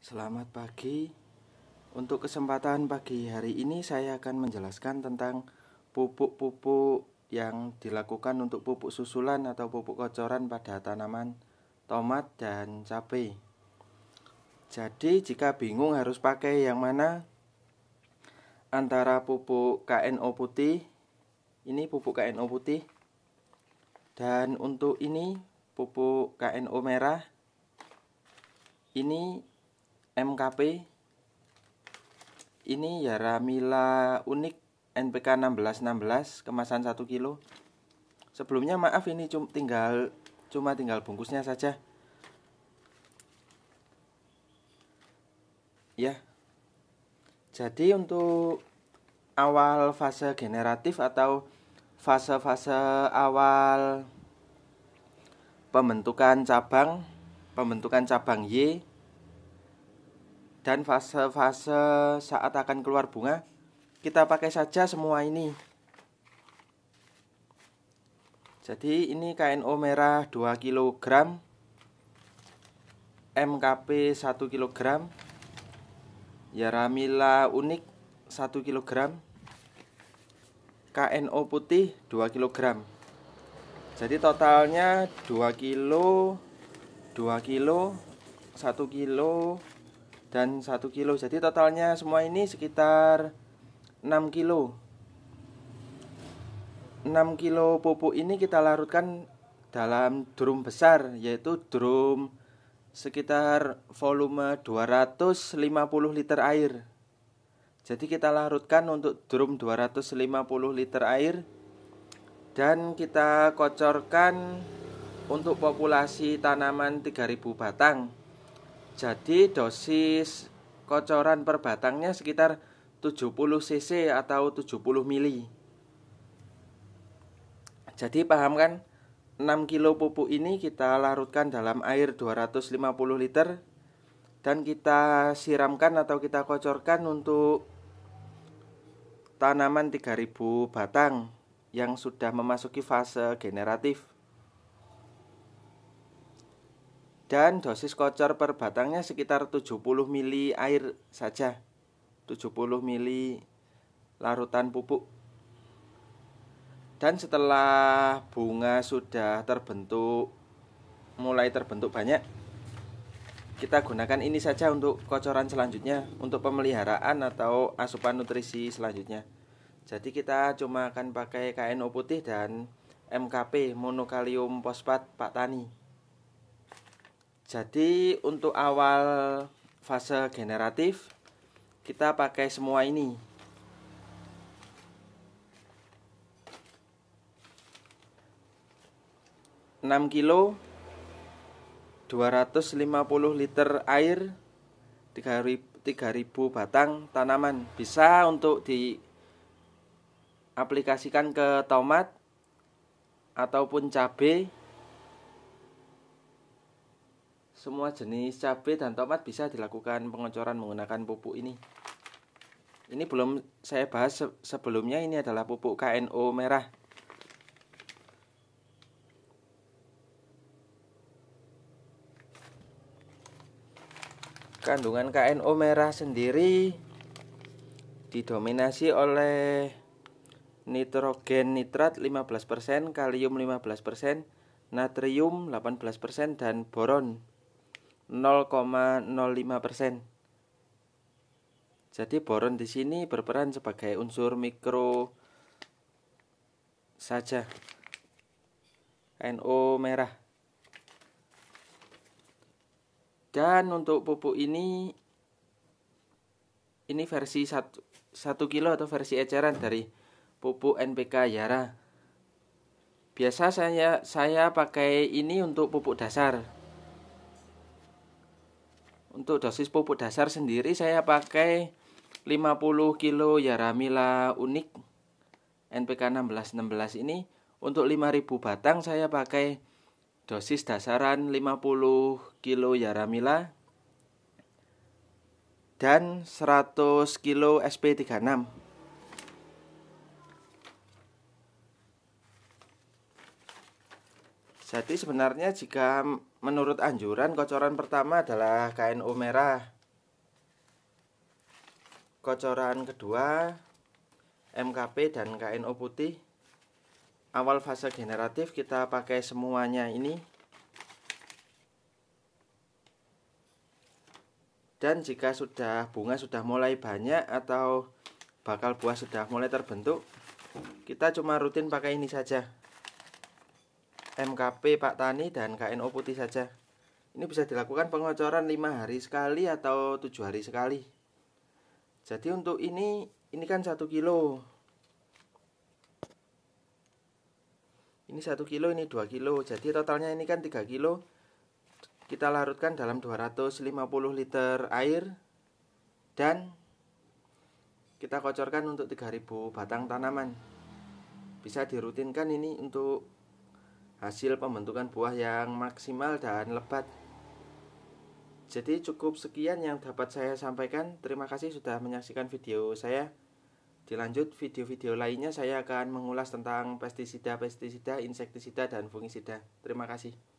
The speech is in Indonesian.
Selamat pagi. Untuk kesempatan pagi hari ini saya akan menjelaskan tentang pupuk-pupuk yang dilakukan untuk pupuk susulan atau pupuk kocoran pada tanaman tomat dan cabai. Jadi jika bingung harus pakai yang mana antara pupuk KNO putih ini pupuk KNO putih dan untuk ini pupuk KNO merah ini MKP ini ya Ramila unik NPK 1616 kemasan 1 kilo sebelumnya maaf ini cuma tinggal cuma tinggal bungkusnya saja ya jadi untuk awal fase generatif atau fase-fase awal pembentukan cabang pembentukan cabang Y dan fase-fase saat akan keluar bunga kita pakai saja semua ini jadi ini KNO merah 2 kg MKP 1 kg Yaramila unik 1 kg KNO putih 2 kg jadi totalnya 2 kg 2 kg 1 kg dan 1 kilo jadi totalnya semua ini sekitar 6 kilo 6 kilo pupuk ini kita larutkan dalam drum besar yaitu drum sekitar volume 250 liter air jadi kita larutkan untuk drum 250 liter air dan kita kocorkan untuk populasi tanaman 3000 batang jadi dosis kocoran per batangnya sekitar 70 cc atau 70 mili. Jadi paham kan? 6 kilo pupuk ini kita larutkan dalam air 250 liter dan kita siramkan atau kita kocorkan untuk tanaman 3000 batang yang sudah memasuki fase generatif. dan dosis kocor per batangnya sekitar 70 ml air saja 70 ml larutan pupuk dan setelah bunga sudah terbentuk mulai terbentuk banyak kita gunakan ini saja untuk kocoran selanjutnya untuk pemeliharaan atau asupan nutrisi selanjutnya jadi kita cuma akan pakai KNO putih dan MKP monokalium fosfat Pak Tani jadi untuk awal fase generatif kita pakai semua ini. enam kilo 250 liter air 3000 batang tanaman bisa untuk diaplikasikan ke tomat ataupun cabai semua jenis cabai dan tomat bisa dilakukan pengecoran menggunakan pupuk ini. Ini belum saya bahas sebelumnya, ini adalah pupuk KNO merah. Kandungan KNO merah sendiri didominasi oleh nitrogen nitrat 15%, kalium 15%, natrium 18% dan boron 0,05 Jadi boron di sini berperan sebagai unsur mikro saja. NO merah. Dan untuk pupuk ini ini versi satu 1 kilo atau versi eceran dari pupuk NPK Yara. Biasa saya saya pakai ini untuk pupuk dasar untuk dosis pupuk dasar sendiri saya pakai 50 kilo Yaramila unik NPK 1616 ini untuk 5000 batang saya pakai dosis dasaran 50 kilo Yaramila dan 100 kilo SP36 jadi sebenarnya jika Menurut anjuran, kocoran pertama adalah KNO merah. Kocoran kedua, MKP dan KNO putih. Awal fase generatif kita pakai semuanya ini. Dan jika sudah bunga sudah mulai banyak atau bakal buah sudah mulai terbentuk, kita cuma rutin pakai ini saja. MKP Pak Tani dan KNO Putih saja. Ini bisa dilakukan pengocoran 5 hari sekali atau 7 hari sekali. Jadi untuk ini, ini kan 1 kilo. Ini 1 kilo, ini 2 kilo. Jadi totalnya ini kan 3 kilo. Kita larutkan dalam 250 liter air. Dan kita kocorkan untuk 3000 batang tanaman. Bisa dirutinkan ini untuk hasil pembentukan buah yang maksimal dan lebat. Jadi cukup sekian yang dapat saya sampaikan. Terima kasih sudah menyaksikan video saya. Dilanjut video-video lainnya saya akan mengulas tentang pestisida, pestisida, insektisida, dan fungisida. Terima kasih.